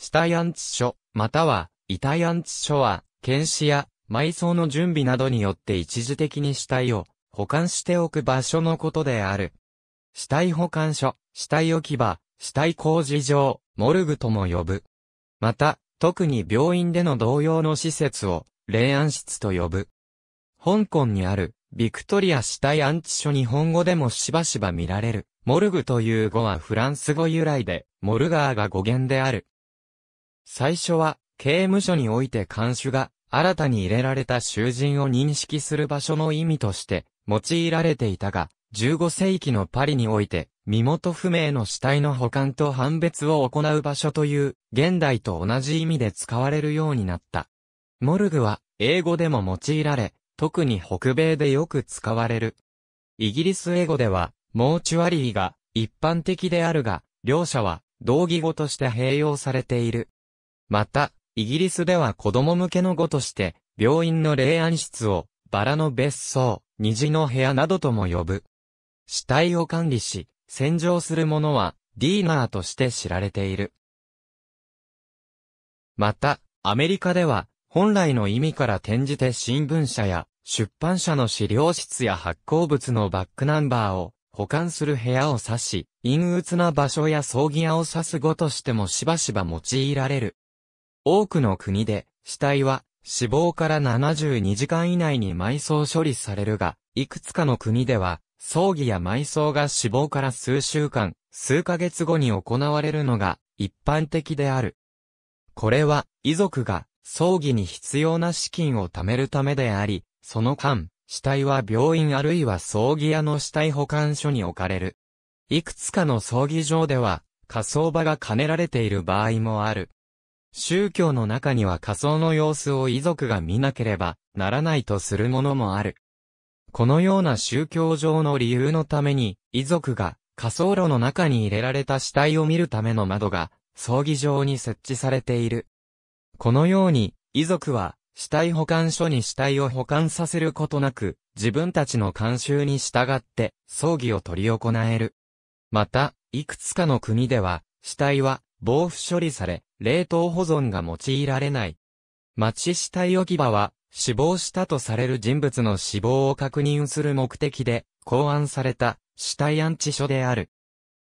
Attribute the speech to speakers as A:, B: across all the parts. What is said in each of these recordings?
A: 死体安置所、または、遺体安置所は、検視や、埋葬の準備などによって一時的に死体を保管しておく場所のことである。死体保管所、死体置き場、死体工事場、モルグとも呼ぶ。また、特に病院での同様の施設を、霊安室と呼ぶ。香港にある、ビクトリア死体安置所日本語でもしばしば見られる、モルグという語はフランス語由来で、モルガーが語源である。最初は、刑務所において監守が、新たに入れられた囚人を認識する場所の意味として、用いられていたが、15世紀のパリにおいて、身元不明の死体の保管と判別を行う場所という、現代と同じ意味で使われるようになった。モルグは、英語でも用いられ、特に北米でよく使われる。イギリス英語では、モーチュアリーが一般的であるが、両者は同義語として併用されている。また、イギリスでは子供向けの語として、病院の霊安室を、バラの別荘、虹の部屋などとも呼ぶ。死体を管理し、洗浄する者は、ディーナーとして知られている。また、アメリカでは、本来の意味から転じて新聞社や、出版社の資料室や発行物のバックナンバーを、保管する部屋を指し、陰鬱な場所や葬儀屋を指す語としてもしばしば用いられる。多くの国で、死体は死亡から72時間以内に埋葬処理されるが、いくつかの国では、葬儀や埋葬が死亡から数週間、数ヶ月後に行われるのが一般的である。これは、遺族が葬儀に必要な資金を貯めるためであり、その間、死体は病院あるいは葬儀屋の死体保管所に置かれる。いくつかの葬儀場では、火葬場が兼ねられている場合もある。宗教の中には仮想の様子を遺族が見なければならないとするものもある。このような宗教上の理由のために、遺族が仮想炉の中に入れられた死体を見るための窓が、葬儀場に設置されている。このように、遺族は、死体保管所に死体を保管させることなく、自分たちの慣習に従って、葬儀を取り行える。また、いくつかの国では、死体は、防腐処理され、冷凍保存が用いられない。待ち死体置き場は、死亡したとされる人物の死亡を確認する目的で、考案された死体安置所である。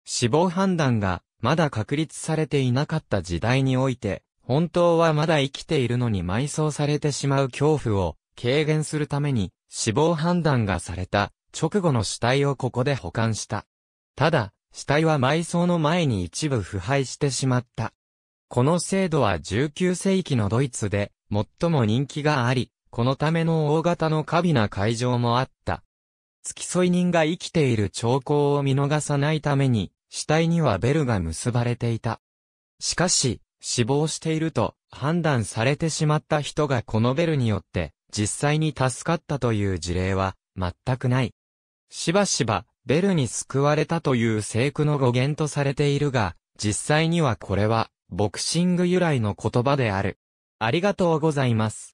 A: 死亡判断が、まだ確立されていなかった時代において、本当はまだ生きているのに埋葬されてしまう恐怖を軽減するために死亡判断がされた直後の死体をここで保管した。ただ、死体は埋葬の前に一部腐敗してしまった。この制度は19世紀のドイツで最も人気があり、このための大型の華美な会場もあった。付き添い人が生きている兆候を見逃さないために、死体にはベルが結ばれていた。しかし、死亡していると判断されてしまった人がこのベルによって実際に助かったという事例は全くない。しばしばベルに救われたという聖句の語源とされているが、実際にはこれはボクシング由来の言葉である。ありがとうございます。